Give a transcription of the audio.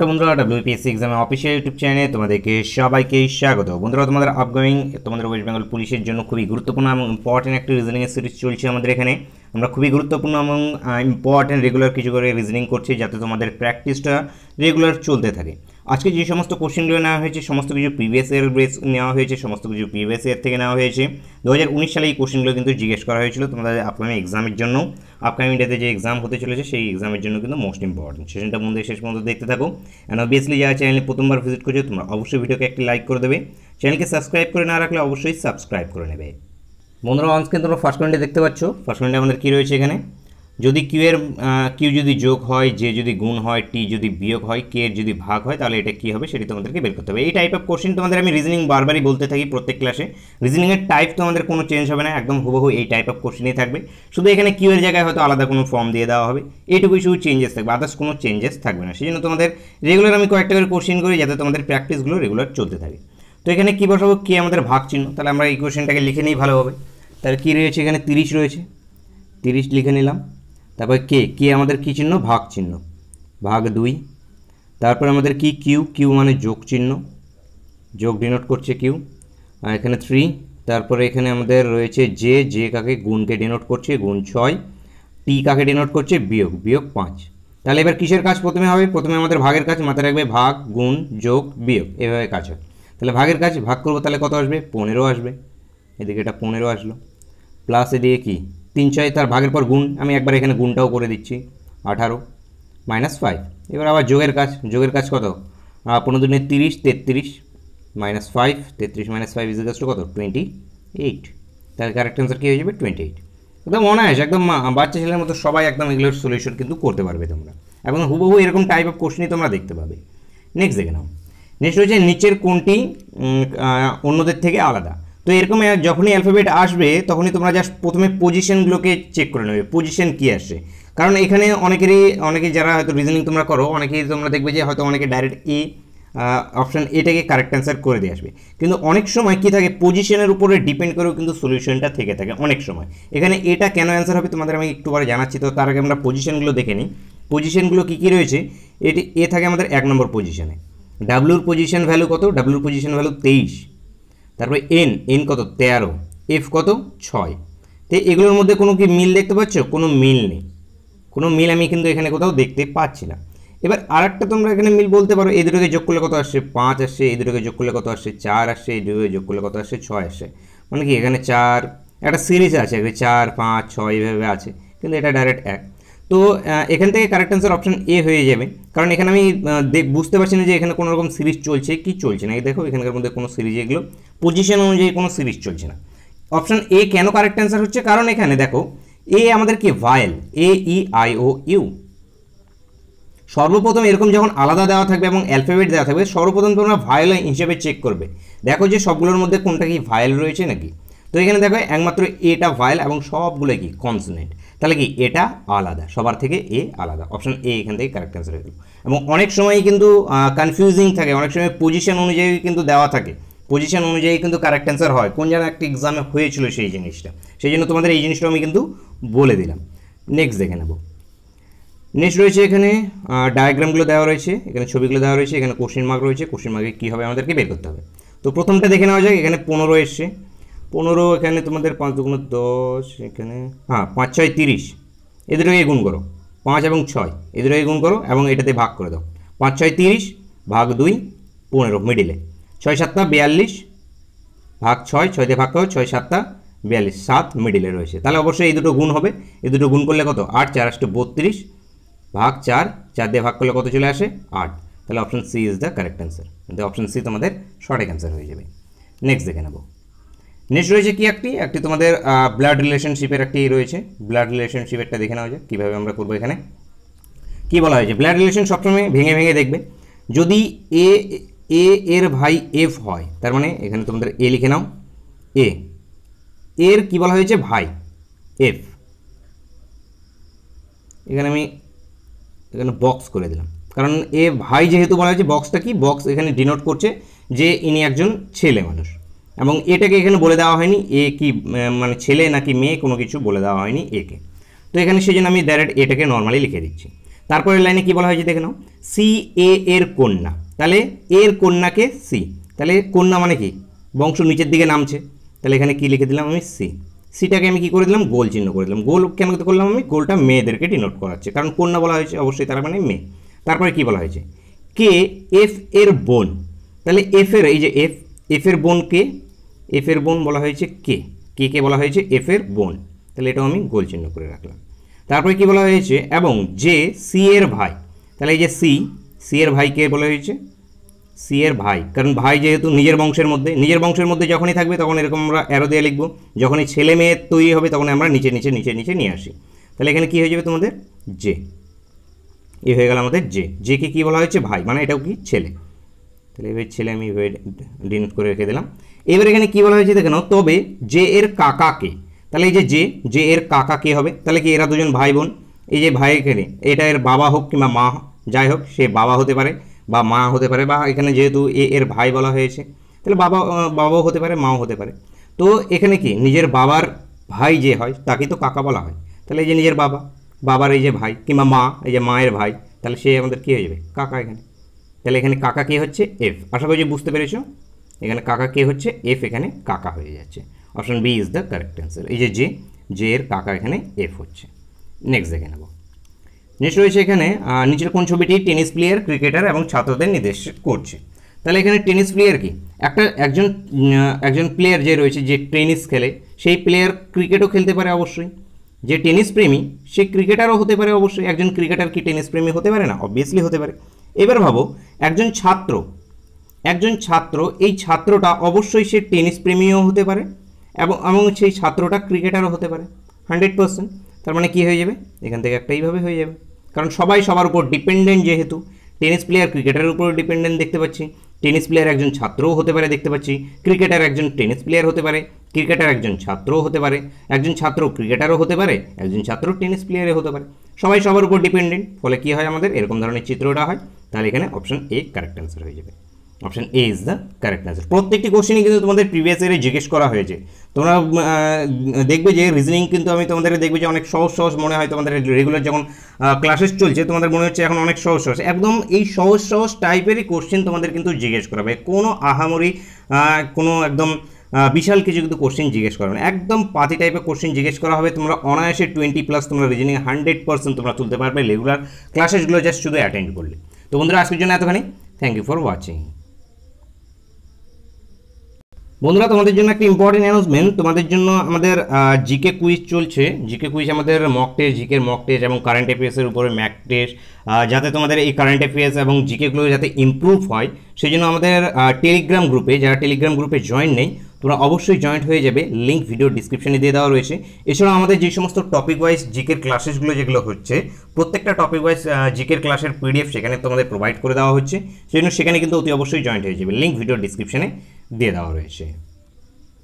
তো বন্ধুরা ডাব্লিউপিএসসি এক্সামে অফিসিয়াল ইউটিউব চ্যানেলে তোমাদেরকে সবাইকে স্বাগত বন্ধুরা তোমাদের আপগোয়িং তোমাদের ওয়েস্ট বেঙ্গল পুলিশের জন্য খুবই গুরুত্বপূর্ণ এবং ইম্পর্টেন্ট একটা রিজনিং সিরিজ চলছে আমাদের এখানে আমরা খুবই গুরুত্বপূর্ণ এবং ইম্পর্টেন্ট রেগুলার কিছু করে রিজনিং করছি যাতে তোমাদের প্র্যাকটিসটা রেগুলার চলতে থাকে আজকে যে সমস্ত কোশ্চেনগুলো নেওয়া হয়েছে সমস্ত কিছু প্রিভিয়াস ইয়ার বেস নেওয়া হয়েছে সমস্ত কিছু প্রিভিয়াস ইয়ার থেকে নেওয়া হয়েছে দু সালে এই কোশ্চেনগুলো কিন্তু জিজ্ঞেস করা হয়েছিল তোমাদের আপকামিং এক্সামের জন্য আপকামিং ডেতে যে এক্সাম হতে চলেছে সেই এক্সামের জন্য কিন্তু মোস্ট ইম্পর্টেন্ট সেশনটা মধ্যে শেষ পর্যন্ত দেখতে থাকো অ্যান্ড অবভিয়াসলি যারা চ্যানেলে প্রথমবার ভিজিট করছো তোমরা অবশ্যই ভিডিওকে একটি লাইক করে দেবে চ্যানেলকে সাবস্ক্রাইব করে না রাখলে অবশ্যই সাবস্ক্রাইব করে নেবে বন্ধুরা অনস্ক্রিন তোমরা ফার্স্ট মিনিটে দেখতে পাচ্ছ ফার্স্ট মিনিটে আমাদের কী রয়েছে এখানে যদি কিউ এর কিউ যদি যোগ হয় যে যদি গুণ হয় টি যদি বিয়োগ হয় কে এর যদি ভাগ হয় তাহলে এটা কী হবে সেটি তোমাদেরকে বের করতে হবে এই টাইপ অফ কোশ্চেন তোমাদের আমি রিজনিং বারবারই বলতে থাকি প্রত্যেক ক্লাসে রিজনিংয়ের টাইপ তোমাদের কোনো চেঞ্জ হবে না একদম হুবহু এই টাইপ অফ কোশ্চেনই থাকবে শুধু এখানে কিউ এর জায়গায় হয়তো আলাদা কোনো ফর্ম দিয়ে দেওয়া হবে এইটুকুই শুধু চেঞ্জেস থাকবে আদার্স কোনো চেঞ্জেস থাকবে না সেই জন্য তোমাদের রেগুলার আমি কয়েকটা করে কোশ্চেন করি যাতে তোমাদের প্র্যাকটিসগুলো রেগুলার চলতে থাকে তো এখানে কী বসাবো কে আমাদের ভাগ চিহ্ন তাহলে আমরা এই কোশ্চেনটাকে লিখে নিই ভালোভাবে তাহলে কী রয়েছে এখানে তিরিশ রয়েছে তিরিশ লিখে নিলাম তারপর কে কে আমাদের কী চিহ্ন ভাগ চিহ্ন ভাগ দুই তারপর আমাদের কি কিউ কিউ মানে যোগ চিহ্ন যোগ ডিনোট করছে কিউ আর এখানে থ্রি তারপরে এখানে আমাদের রয়েছে জে জে কাকে গুণকে ডিনোট করছে গুণ ছয় টি কাকে ডিনোট করছে বিয়োগ বিয়োগ পাঁচ তাহলে এবার কিসের কাজ প্রথমে হবে প্রথমে আমাদের ভাগের কাজ মাথায় রাখবে ভাগ গুণ যোগ বিয়োগ এভাবে কাজ হয় তাহলে ভাগের কাজ ভাগ করবো তাহলে কত আসবে পনেরো আসবে এদিকে এটা পনেরো আসলো প্লাস এদিকে কি তিন ছয় তার ভাগের পর গুণ আমি একবার এখানে গুণটাও করে দিচ্ছি আঠারো মাইনাস ফাইভ এবার আবার যোগের কাজ যোগের কাজ কত পনেরো দিনের তিরিশ তেত্রিশ মাইনাস ফাইভ তেত্রিশ মাইনাস ফাইভ ইজ কত টোয়েন্টি এইট তার কারেক্ট অ্যান্সার কী হয়ে যাবে টোয়েন্টি এইট একদম অনায়াস একদম বাচ্চা ছেলের মতো সবাই একদম এগুলোর সলিউশন কিন্তু করতে পারবে তোমরা এবং হুবহু এরকম টাইপ অফ কোশ্চেনই তোমরা দেখতে পাবে নেক্সট দেখে নাও নেক্সট হচ্ছে নিচের কোনটি অন্যদের থেকে আলাদা তো এরকম যখনই অ্যালফাবেট আসবে তখনই তোমরা জাস্ট প্রথমে পজিশনগুলোকে চেক করে নেবে পজিশন কী আসে কারণ এখানে অনেকেরই অনেকে যারা হয়তো রিজনিং তোমরা করো অনেকেই তোমরা দেখবে যে হয়তো অনেকে ডাইরেক্ট এ অপশান এটাকে কারেক্ট অ্যান্সার করে দিয়ে আসবে কিন্তু অনেক সময় কি থাকে পজিশনের উপরে ডিপেন্ড করেও কিন্তু সলিউশনটা থেকে থাকে অনেক সময় এখানে এটা কেন অ্যান্সার হবে তোমাদের আমি একটু পরে জানাচ্ছি তো তার আগে আমরা পজিশনগুলো দেখে নিই পজিশনগুলো কী কী রয়েছে এটি এ থাকে আমাদের এক নম্বর পজিশনে ডাব্লুর পজিশন ভ্যালু কত ডাব্লুর পজিশন ভ্যালু তেইশ তারপরে এন এন কত তেরো এফ কত ছয় তো এগুলোর মধ্যে কোনো কি মিল দেখতে পাচ্ছ কোনো মিল নেই কোনো মিল আমি কিন্তু এখানে কোথাও দেখতে পাচ্ছি না এবার আর তোমরা এখানে মিল বলতে পারো এই দুটোকে যোগ করলে কত আসছে পাঁচ আসছে এই দুটোকে যোগ করলে কত আসছে চার আসছে এই দুটোকে যোগ করলে কত আসছে ছয় আসছে মানে কি এখানে চার একটা সিরিজ আছে এখানে চার পাঁচ ছয় এভাবে আছে কিন্তু এটা ডাইরেক্ট এক তো এখান থেকে কারেক্ট অ্যান্সার অপশান এ হয়ে যাবে কারণ এখানে আমি বুঝতে পারছি না যে এখানে কোনো রকম সিরিজ চলছে কি চলছে না এই দেখো এখানকার মধ্যে কোনো সিরিজ এগুলো পজিশন অনুযায়ী কোনো সিরিজ চলছে না অপশান এ কেন কারেক্ট অ্যান্সার হচ্ছে কারণ এখানে দেখো এ আমাদের কি vowel A E I O U সর্বপ্রথম এরকম যখন আলাদা দেওয়া থাকবে এবং অ্যালফাবেট দেওয়া থাকবে সর্বপ্রথম তোমরা ভায়োল হিসেবে চেক করবে দেখো যে সবগুলোর মধ্যে কোনটা কি ভায়োল রয়েছে নাকি তো এখানে দেখো একমাত্র এটা ভায়াল এবং সবগুলো কি কনসোনেন্ট তাহলে কি এটা আলাদা সবার থেকে এ আলাদা অপশান এ এখান থেকে কারেক্ট অ্যান্সার হয়ে গেল এবং অনেক সময় কিন্তু কনফিউজিং থাকে অনেক সময় পজিশন অনুযায়ী কিন্তু দেওয়া থাকে পজিশন অনুযায়ী কিন্তু কারেক্ট অ্যান্সার হয় কোন জায়গায় একটা এক্সামে হয়েছিল সেই জিনিসটা সেই জন্য তোমাদের এই জিনিসটা আমি কিন্তু বলে দিলাম নেক্সট দেখে নেব নেক্সট রয়েছে এখানে ডায়াগ্রামগুলো দেওয়া রয়েছে এখানে ছবিগুলো দেওয়া রয়েছে এখানে কোশ্চিন মার্ক রয়েছে কোশ্চেন মার্কে কী হবে আমাদেরকে বের করতে হবে তো প্রথমটা দেখে নেওয়া যাক এখানে পনেরো এসছে পনেরো এখানে তোমাদের পাঁচ দুগুণে দশ এখানে হ্যাঁ পাঁচ ছয় তিরিশ এদেরকে গুণ করো পাঁচ এবং ছয় এদেরকে গুণ করো এবং এটাতে ভাগ করে দাও পাঁচ ছয় তিরিশ ভাগ দুই পনেরো মিডিলে ছয় সাতটা বিয়াল্লিশ ভাগ ছয় ছয় দিয়ে ভাগ করো ছয় সাতটা বিয়াল্লিশ সাত মিডিলে রয়েছে তাহলে অবশ্যই এই দুটো গুণ হবে এই দুটো গুণ করলে কত আট চার আসতে বত্রিশ ভাগ চার চার দিয়ে ভাগ করলে কত চলে আসে আট তাহলে option C is the correct answer option C তোমাদের শর্টেক অ্যান্সার হয়ে যাবে নেক্সট দেখে নেবো নেক্সট রয়েছে কি একটি একটি তোমাদের ব্লাড রিলেশনশিপের একটি রয়েছে ব্লাড রিলেশনশিপেরটা দেখে নেওয়া যায় কীভাবে আমরা করবো এখানে কি বলা হয়েছে ব্লাড রিলেশন সবসময় ভেঙে ভেঙে দেখবে যদি এ এ এর ভাই এফ হয় তার মানে এখানে তোমাদের এ লিখে নাও এ এর কি বলা হয়েছে ভাই এফ এখানে আমি এখানে বক্স করে দিলাম কারণ এ ভাই যেহেতু বলা হয়েছে বক্সটা কি বক্স এখানে ডিনোট করছে যে ইনি একজন ছেলে মানুষ এবং এটাকে এখানে বলে দেওয়া হয়নি এ কি মানে ছেলে নাকি মেয়ে কোনো কিছু বলে দেওয়া হয়নি একে তো এখানে সেই জন্য আমি ডাইরেক্ট এটাকে নর্মালি লিখে দিচ্ছি তারপরে লাইনে কি বলা হয়েছে দেখে নাও সি এ এর কন্যা তাহলে এর কন্যাকে সি তাহলে কন্যা মানে কি বংশ নিচের দিকে নামছে তাহলে এখানে কি লিখে দিলাম আমি সি সিটাকে আমি কি করে দিলাম গোল চিহ্ন করে দিলাম গোল কেন করলাম আমি গোলটা মেয়েদেরকে ডিনোট করাচ্ছে কারণ কন্যা বলা হয়েছে অবশ্যই তার মানে মেয়ে তারপরে কি বলা হয়েছে কে এফ এর বোন তাহলে এফ এর এই যে এফ এফ এর বোন কে এফের বোন বলা হয়েছে কে কে কে বলা হয়েছে এফের বোন তাহলে এটাও আমি গোল চিহ্ন করে রাখলাম তারপরে কি বলা হয়েছে এবং যে সি এর ভাই তাহলে এই যে সি সি এর ভাই কে বলা হয়েছে সি এর ভাই কারণ ভাই যেহেতু নিজের বংশের মধ্যে নিজের বংশের মধ্যে যখনই থাকবে তখন এরকম আমরা অ্যারো দিয়ে লিখব যখনই ছেলে মেয়ের তৈরি হবে তখন আমরা নিচে নিচে নিচে নিচে নিয়ে আসি তাহলে এখানে কী হয়ে যাবে তোমাদের জে এ হয়ে গেল আমাদের জে কে কী বলা হয়েছে ভাই মানে এটাও কি ছেলে তাহলে এবার ছেলে আমি এভাবে ডিনোট করে রেখে দিলাম এবার এখানে কী বলা হয়েছে দেখেন তবে যে এর কাকাকে তাহলে এই যে যে যে এর কাকা কে হবে তাহলে কি এরা দুজন ভাই বোন এই যে ভাই এখানে এটা এর বাবা হোক কিংবা মা যাই হোক সে বাবা হতে পারে বা মা হতে পারে বা এখানে যেহেতু এ এর ভাই বলা হয়েছে তাহলে বাবা বাবাও হতে পারে মাও হতে পারে তো এখানে কি নিজের বাবার ভাই যে হয় তাকে তো কাকা বলা হয় তাহলে এই যে নিজের বাবা বাবার এই যে ভাই কিংবা মা এই যে মায়ের ভাই তাহলে সে আমাদের কী হয়ে যাবে কাকা এখানে তাহলে এখানে কাকা কে হচ্ছে এফ আশা করি বুঝতে পেরেছো এখানে কাকা কে হচ্ছে এফ এখানে কাকা হয়ে যাচ্ছে option B is the correct answer এই যে জে জে এর কাকা এখানে এফ হচ্ছে নেক্সট দেখে নেব নেক্সট রয়েছে এখানে নিচের কোন ছবিটি টেনিস প্লেয়ার ক্রিকেটার এবং ছাত্রদের নির্দেশ করছে তাহলে এখানে টেনিস প্লেয়ার কি একটা একজন একজন প্লেয়ার যে রয়েছে যে টেনিস খেলে সেই প্লেয়ার ক্রিকেটও খেলতে পারে অবশ্যই যে টেনিস প্রেমী সে ক্রিকেটারও হতে পারে অবশ্যই একজন ক্রিকেটার কি টেনিস প্রেমী হতে পারে না অবভিয়াসলি হতে পারে এবার ভাবো একজন ছাত্র একজন ছাত্র এই ছাত্রটা অবশ্যই সে টেনিস প্রেমীও হতে পারে এবং এবং সেই ছাত্রটা ক্রিকেটারও হতে পারে হান্ড্রেড পার্সেন্ট তার মানে কী হয়ে যাবে এখান থেকে একটা এইভাবে হয়ে যাবে কারণ সবাই সবার উপর ডিপেন্ডেন্ট যেহেতু টেনিস প্লেয়ার ক্রিকেটারের উপর ডিপেন্ডেন্ট দেখতে পাচ্ছি টেনিস প্লেয়ার একজন ছাত্রও হতে পারে দেখতে পাচ্ছি ক্রিকেটার একজন টেনিস প্লেয়ার হতে পারে ক্রিকেটার একজন ছাত্রও হতে পারে একজন ছাত্র ক্রিকেটারও হতে পারে একজন ছাত্র টেনিস প্লেয়ারও হতে পারে সবাই সবার উপর ডিপেন্ডেন্ট ফলে কী হয় আমাদের এরকম ধরনের চিত্রটা হয় তাহলে এখানে অপশন এ কারেক্ট অ্যান্সার হয়ে যাবে option A is the correct answer প্রত্যেকটি কোশ্চেনই কিন্তু তোমাদের প্রিভিয়াস ইয়ারে জিজ্ঞেস করা হয়েছে তোমরা দেখবে যে রিজনিং কিন্তু আমি তোমাদের দেখবে যে অনেক সহজ সহজ মনে হয় তোমাদের রেগুলার যখন ক্লাসেস চলছে তোমাদের মনে হচ্ছে এখন অনেক সহজ সহজ একদম এই সহজ সহজ টাইপেরই কোশ্চেন তোমাদের কিন্তু জিজ্ঞেস করা হবে কোনো আহামরি কোনো একদম বিশাল কিছু কিন্তু কোশ্চেন জিজ্ঞেস করা হবে একদম পাতি টাইপের কোশ্চেন জিজ্ঞেস করা হবে তোমরা অনায়াসে টোয়েন্টি প্লাস তোমরা রিজনিং হান্ড্রেড পার্সেন্ট তোমরা তুলতে পারবে রেগুলার ক্লাসেসগুলো জাস্ট শুধু অ্যাটেন্ড করলে তো বন্ধুরা আজকের জন্য এতখানি থ্যাংক ইউ ফর ওয়াচিং বন্ধুরা তোমাদের জন্য একটা ইম্পর্টেন্ট অ্যানাউন্সমেন্ট তোমাদের জন্য আমাদের জিকে কুইজ চলছে জিকে কুইজ আমাদের মক টেস্ট জিকের মক টেস্ট এবং কারেন্ট অ্যাফেয়ার্সের উপরে ম্যাক টেস্ট যাতে তোমাদের এই কারেন্ট অ্যাফেয়ার্স এবং জিকেগুলো যাতে ইম্প্রুভ হয় সেই জন্য আমাদের টেলিগ্রাম গ্রুপে যারা টেলিগ্রাম গ্রুপে জয়েন নেই তোমরা অবশ্যই জয়েন্ট হয়ে যাবে লিঙ্ক ভিডিও ডিসক্রিপশনে দিয়ে দেওয়া রয়েছে এছাড়াও আমাদের যে সমস্ত টপিক ওয়াইজ জিকের ক্লাসেসগুলো যেগুলো হচ্ছে প্রত্যেকটা টপিক ওয়াইজ জিকের ক্লাসের পিডিএফ সেখানে তোমাদের প্রোভাইড করে দেওয়া হচ্ছে সেই জন্য সেখানে কিন্তু অতি অবশ্যই জয়েন্ট হয়ে যাবে লিঙ্ক ভিডিও ডিসক্রিপশনে দিয়ে দেওয়া রয়েছে